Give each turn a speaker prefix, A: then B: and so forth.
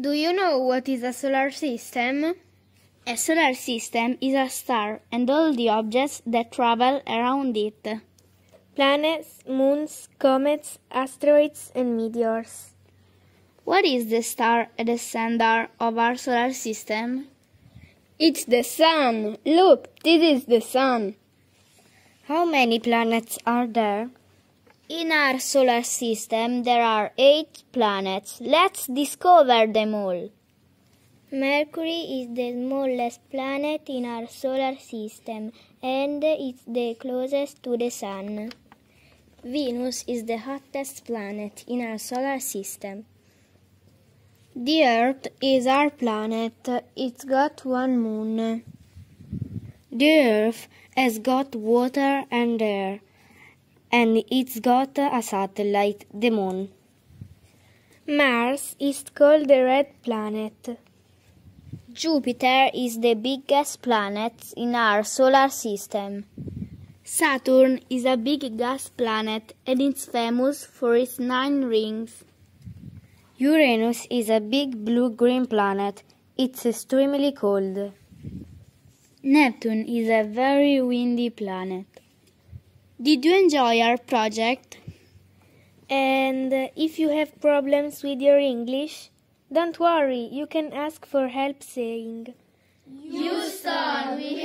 A: Do you know what is a solar system? A solar system is a star and all the objects that travel around it. Planets, moons, comets, asteroids and meteors. What is the star at the center of our solar system? It's the sun. Look, this is the sun. How many planets are there? In our solar system there are eight planets. Let's discover them all. Mercury is the smallest planet in our solar system and it's the closest to the Sun. Venus is the hottest planet in our solar system. The Earth is our planet. It's got one moon. The Earth has got water and air and it's got a satellite, the moon. Mars is called the red planet. Jupiter is the biggest planet in our solar system. Saturn is a big gas planet and it's famous for its nine rings. Uranus is a big blue-green planet. It's extremely cold. Neptune is a very windy planet. Did you enjoy our project? And if you have problems with your English, don't worry, you can ask for help saying, Houston, we